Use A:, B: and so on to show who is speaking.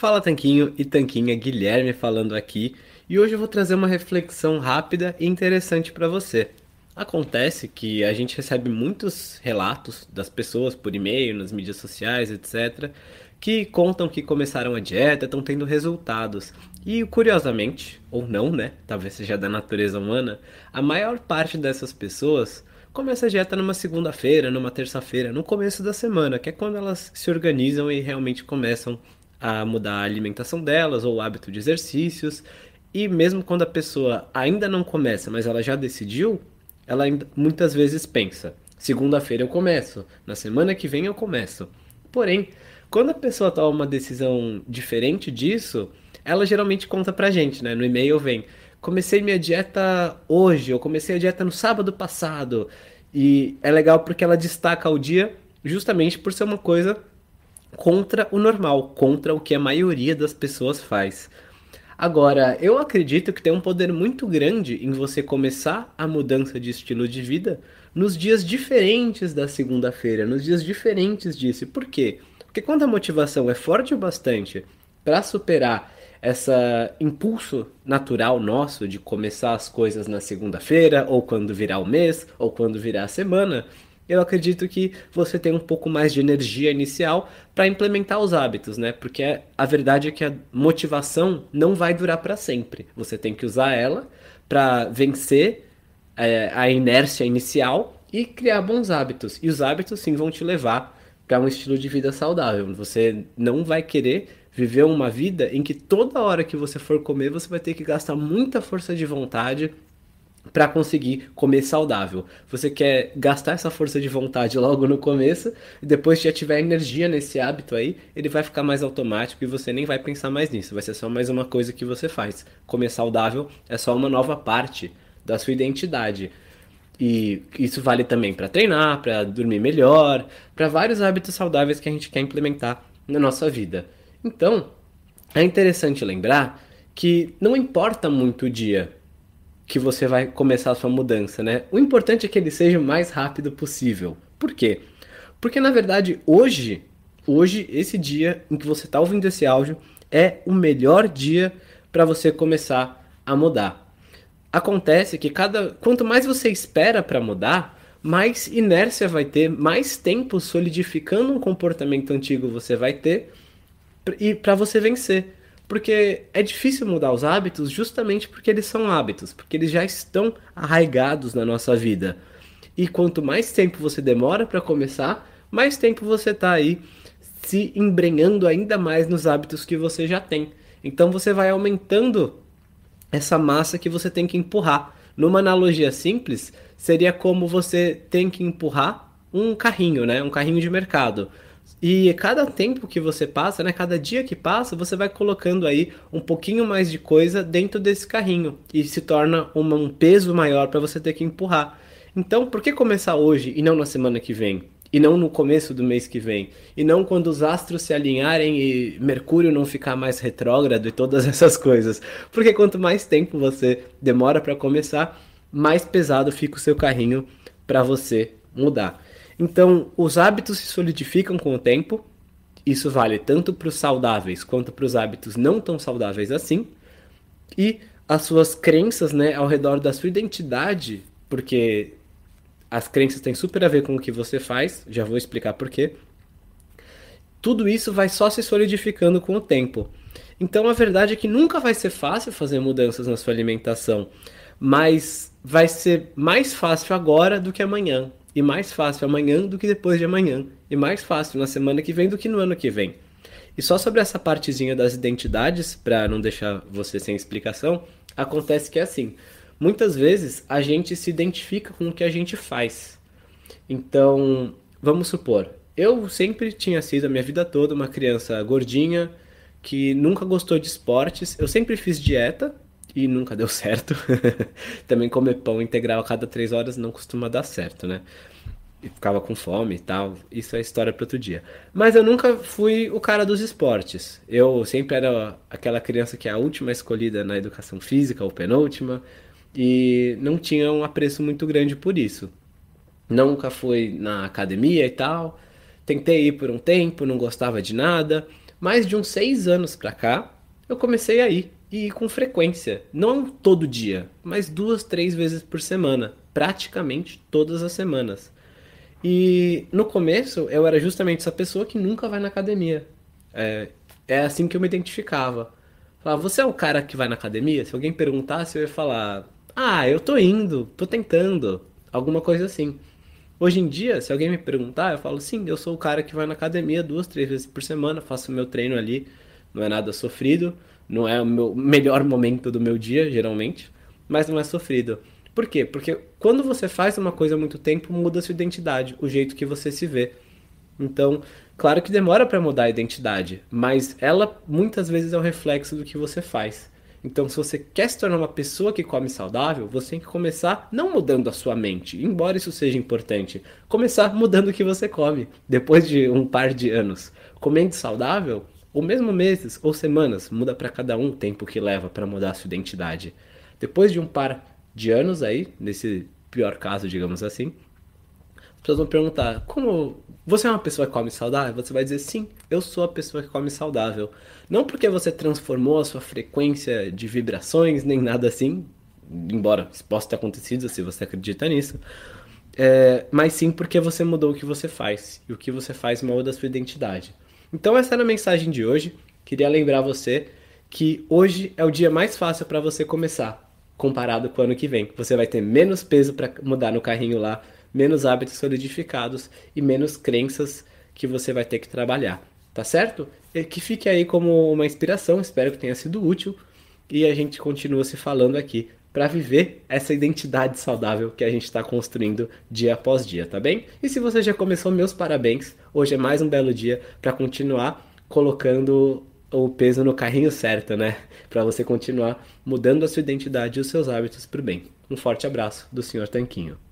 A: Fala Tanquinho e Tanquinha, Guilherme falando aqui, e hoje eu vou trazer uma reflexão rápida e interessante para você. Acontece que a gente recebe muitos relatos das pessoas por e-mail, nas mídias sociais, etc, que contam que começaram a dieta, estão tendo resultados. E curiosamente, ou não, né? Talvez seja da natureza humana, a maior parte dessas pessoas começa a dieta numa segunda-feira, numa terça-feira, no começo da semana, que é quando elas se organizam e realmente começam a mudar a alimentação delas ou o hábito de exercícios. E mesmo quando a pessoa ainda não começa, mas ela já decidiu, ela ainda, muitas vezes pensa: segunda-feira eu começo, na semana que vem eu começo. Porém, quando a pessoa toma uma decisão diferente disso, ela geralmente conta pra gente, né? No e-mail vem: comecei minha dieta hoje, eu comecei a dieta no sábado passado. E é legal porque ela destaca o dia justamente por ser uma coisa contra o normal, contra o que a maioria das pessoas faz. Agora, eu acredito que tem um poder muito grande em você começar a mudança de estilo de vida nos dias diferentes da segunda-feira, nos dias diferentes disso. Por quê? Porque quando a motivação é forte o bastante para superar esse impulso natural nosso de começar as coisas na segunda-feira, ou quando virar o mês, ou quando virar a semana, eu acredito que você tem um pouco mais de energia inicial para implementar os hábitos, né? Porque a verdade é que a motivação não vai durar para sempre. Você tem que usar ela para vencer é, a inércia inicial e criar bons hábitos. E os hábitos sim vão te levar para um estilo de vida saudável. Você não vai querer viver uma vida em que toda hora que você for comer, você vai ter que gastar muita força de vontade para conseguir comer saudável. Você quer gastar essa força de vontade logo no começo e depois se já tiver energia nesse hábito aí, ele vai ficar mais automático e você nem vai pensar mais nisso. Vai ser só mais uma coisa que você faz. Comer saudável é só uma nova parte da sua identidade. E isso vale também para treinar, para dormir melhor, para vários hábitos saudáveis que a gente quer implementar na nossa vida. Então, é interessante lembrar que não importa muito o dia que você vai começar a sua mudança, né? O importante é que ele seja o mais rápido possível. Por quê? Porque na verdade hoje, hoje esse dia em que você está ouvindo esse áudio é o melhor dia para você começar a mudar. Acontece que cada quanto mais você espera para mudar, mais inércia vai ter, mais tempo solidificando um comportamento antigo você vai ter e para você vencer. Porque é difícil mudar os hábitos justamente porque eles são hábitos, porque eles já estão arraigados na nossa vida. E quanto mais tempo você demora para começar, mais tempo você está aí se embrenhando ainda mais nos hábitos que você já tem. Então você vai aumentando essa massa que você tem que empurrar. Numa analogia simples, seria como você tem que empurrar um carrinho, né? Um carrinho de mercado. E cada tempo que você passa, né, cada dia que passa, você vai colocando aí um pouquinho mais de coisa dentro desse carrinho e se torna uma, um peso maior para você ter que empurrar. Então, por que começar hoje e não na semana que vem? E não no começo do mês que vem? E não quando os astros se alinharem e Mercúrio não ficar mais retrógrado e todas essas coisas? Porque quanto mais tempo você demora para começar, mais pesado fica o seu carrinho para você mudar. Então, os hábitos se solidificam com o tempo. Isso vale tanto para os saudáveis quanto para os hábitos não tão saudáveis assim. E as suas crenças, né, ao redor da sua identidade, porque as crenças têm super a ver com o que você faz, já vou explicar por quê. Tudo isso vai só se solidificando com o tempo. Então a verdade é que nunca vai ser fácil fazer mudanças na sua alimentação, mas vai ser mais fácil agora do que amanhã, e mais fácil amanhã do que depois de amanhã. E mais fácil na semana que vem do que no ano que vem. E só sobre essa partezinha das identidades, para não deixar você sem explicação, acontece que é assim. Muitas vezes a gente se identifica com o que a gente faz. Então, vamos supor, eu sempre tinha sido a minha vida toda uma criança gordinha, que nunca gostou de esportes. Eu sempre fiz dieta, e nunca deu certo. Também comer pão integral a cada três horas não costuma dar certo, né? E ficava com fome e tal. Isso é história para outro dia. Mas eu nunca fui o cara dos esportes. Eu sempre era aquela criança que é a última escolhida na educação física, ou penúltima, e não tinha um apreço muito grande por isso. Nunca fui na academia e tal. Tentei ir por um tempo, não gostava de nada. Mais de uns seis anos pra cá, eu comecei a ir e com frequência. Não todo dia, mas duas, três vezes por semana. Praticamente todas as semanas. E no começo eu era justamente essa pessoa que nunca vai na academia. É, é assim que eu me identificava. Falava, você é o cara que vai na academia? Se alguém perguntasse, eu ia falar, ah, eu tô indo, tô tentando, alguma coisa assim. Hoje em dia, se alguém me perguntar, eu falo, sim, eu sou o cara que vai na academia duas, três vezes por semana, faço meu treino ali, não é nada sofrido. Não é o meu melhor momento do meu dia, geralmente, mas não é sofrido. Por quê? Porque quando você faz uma coisa há muito tempo, muda sua identidade, o jeito que você se vê. Então, claro que demora para mudar a identidade, mas ela muitas vezes é o reflexo do que você faz. Então, se você quer se tornar uma pessoa que come saudável, você tem que começar não mudando a sua mente, embora isso seja importante, começar mudando o que você come depois de um par de anos. Comendo saudável ou mesmo meses ou semanas, muda para cada um o tempo que leva para mudar a sua identidade. Depois de um par de anos aí, nesse pior caso, digamos assim, as pessoas vão perguntar: como você é uma pessoa que come saudável? Você vai dizer: sim, eu sou a pessoa que come saudável. Não porque você transformou a sua frequência de vibrações nem nada assim, embora isso possa ter acontecido se você acredita nisso. É, mas sim porque você mudou o que você faz e o que você faz muda a sua identidade. Então essa era a mensagem de hoje. Queria lembrar você que hoje é o dia mais fácil para você começar, comparado com o ano que vem. Você vai ter menos peso para mudar no carrinho lá, menos hábitos solidificados e menos crenças que você vai ter que trabalhar, tá certo? E que fique aí como uma inspiração, espero que tenha sido útil e a gente continua se falando aqui para viver essa identidade saudável que a gente está construindo dia após dia, tá bem? E se você já começou, meus parabéns. Hoje é mais um belo dia para continuar colocando o peso no carrinho certo, né? Para você continuar mudando a sua identidade e os seus hábitos para o bem. Um forte abraço do Sr. Tanquinho.